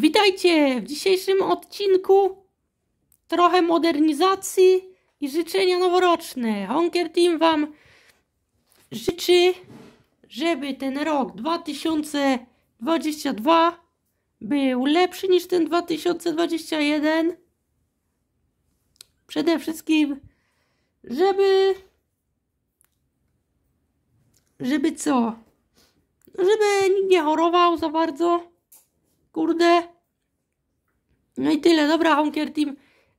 Witajcie w dzisiejszym odcinku trochę modernizacji i życzenia noworoczne. Honker Team Wam życzy, żeby ten rok 2022 był lepszy niż ten 2021. Przede wszystkim, żeby żeby co? No, żeby nikt nie chorował za bardzo Kurde. No i tyle, dobra, Honker Team.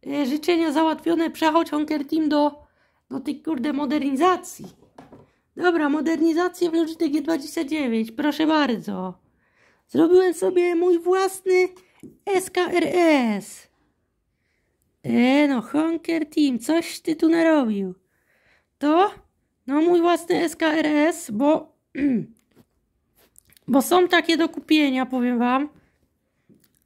E, życzenia załatwione, przechodź Honker Team do, do tej kurde modernizacji. Dobra, modernizację w Logitech G29, proszę bardzo. Zrobiłem sobie mój własny SKRS. E no, Honker Team, coś ty tu narobił. To? No mój własny SKRS, bo... bo są takie do kupienia, powiem wam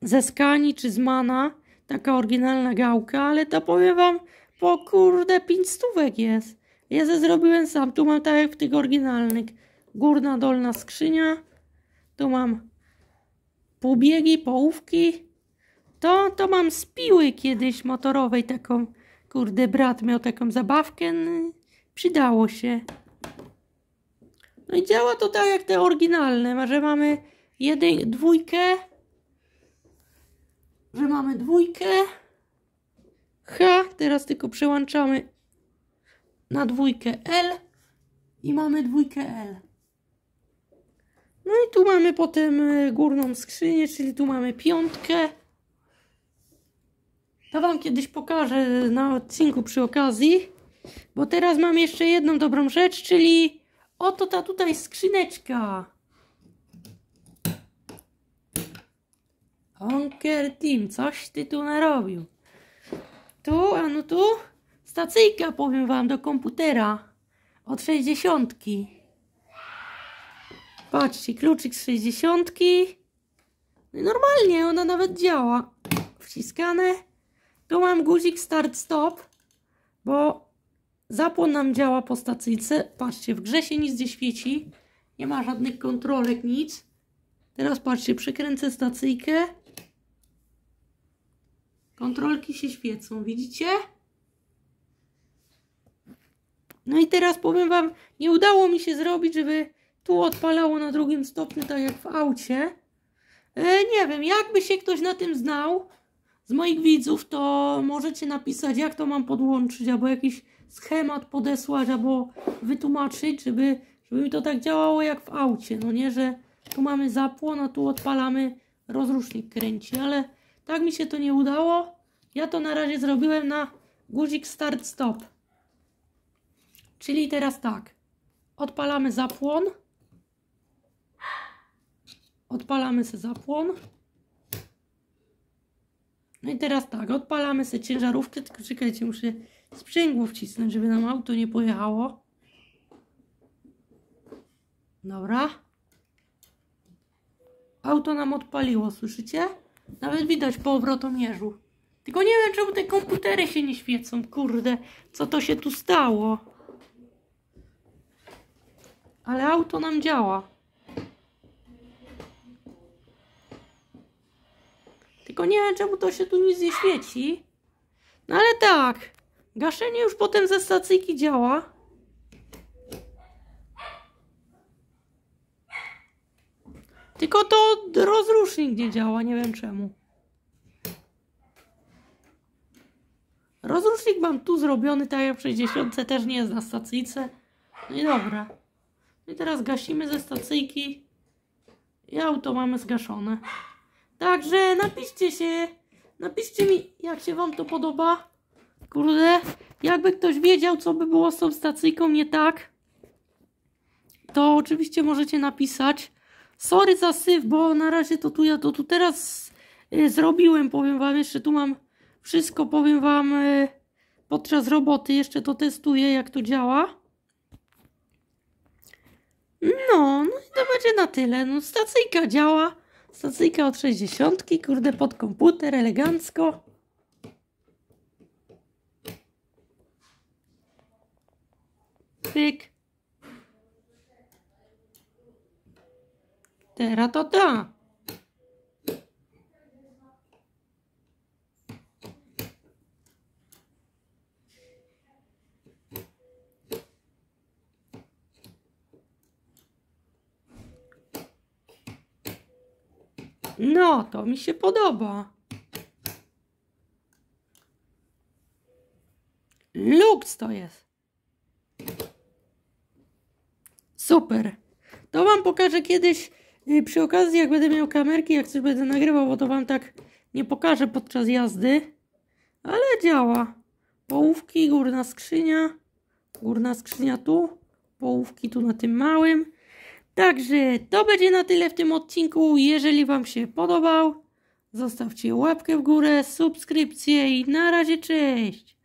ze Skani czy z Mana, taka oryginalna gałka, ale to powiem wam, po kurde, pięć stówek jest. Ja ze zrobiłem sam, tu mam tak jak w tych oryginalnych, górna, dolna skrzynia, tu mam półbiegi, połówki, to, to mam z piły kiedyś motorowej taką, kurde, brat miał taką zabawkę, przydało się. No i działa to tak jak te oryginalne, że mamy jeden, dwójkę, że mamy dwójkę. H, teraz tylko przełączamy na dwójkę L i mamy dwójkę L. No i tu mamy potem e, górną skrzynię, czyli tu mamy piątkę. To Wam kiedyś pokażę na odcinku przy okazji. Bo teraz mam jeszcze jedną dobrą rzecz, czyli oto ta tutaj skrzyneczka. Soccer Team, coś ty tu narobił. Tu, a no tu, stacyjka powiem wam do komputera od 60. Patrzcie, kluczyk z 60. No normalnie ona nawet działa. Wciskane. Tu mam guzik start stop, bo zapłon nam działa po stacyjce. Patrzcie, w grze się nic nie świeci. Nie ma żadnych kontrolek, nic. Teraz patrzcie, przykręcę stacyjkę. Kontrolki się świecą, widzicie? No i teraz powiem Wam, nie udało mi się zrobić, żeby tu odpalało na drugim stopniu, tak jak w aucie. E, nie wiem, jakby się ktoś na tym znał z moich widzów, to możecie napisać, jak to mam podłączyć, albo jakiś schemat podesłać, albo wytłumaczyć, żeby, żeby mi to tak działało jak w aucie. No nie, że tu mamy zapłon, a tu odpalamy, rozrusznik kręci, ale tak mi się to nie udało. Ja to na razie zrobiłem na guzik start stop. Czyli teraz tak. Odpalamy zapłon. Odpalamy sobie zapłon. No i teraz tak, odpalamy sobie ciężarówkę, tylko czekajcie, muszę sprzęgło wcisnąć, żeby nam auto nie pojechało. Dobra. Auto nam odpaliło, słyszycie? Nawet widać po obrotomierzu. Tylko nie wiem, czemu te komputery się nie świecą, kurde. Co to się tu stało? Ale auto nam działa. Tylko nie wiem, czemu to się tu nic nie świeci. No ale tak. Gaszenie już potem ze stacyjki działa. Tylko to rozrusznik nie działa, nie wiem czemu. Rozrusznik mam tu zrobiony, tak jak 60 też nie jest na stacyjce. No i dobra. No I teraz gasimy ze stacyjki. I auto mamy zgaszone. Także napiszcie się, napiszcie mi jak się wam to podoba. Kurde, jakby ktoś wiedział co by było z tą stacyjką nie tak, to oczywiście możecie napisać. Sorry za syf, bo na razie to tu ja to tu teraz y, zrobiłem, powiem wam jeszcze, tu mam wszystko powiem Wam e, podczas roboty. Jeszcze to testuję, jak to działa. No, no i to będzie na tyle. No, stacyjka działa. Stacyjka od 60, kurde, pod komputer, elegancko. Pyk. Teraz to ta. No, to mi się podoba. Lux to jest. Super. To wam pokażę kiedyś y, przy okazji, jak będę miał kamerki, jak coś będę nagrywał, bo to wam tak nie pokażę podczas jazdy. Ale działa. Połówki, górna skrzynia. Górna skrzynia tu. Połówki tu na tym małym. Także to będzie na tyle w tym odcinku. Jeżeli Wam się podobał, zostawcie łapkę w górę, subskrypcję i na razie cześć!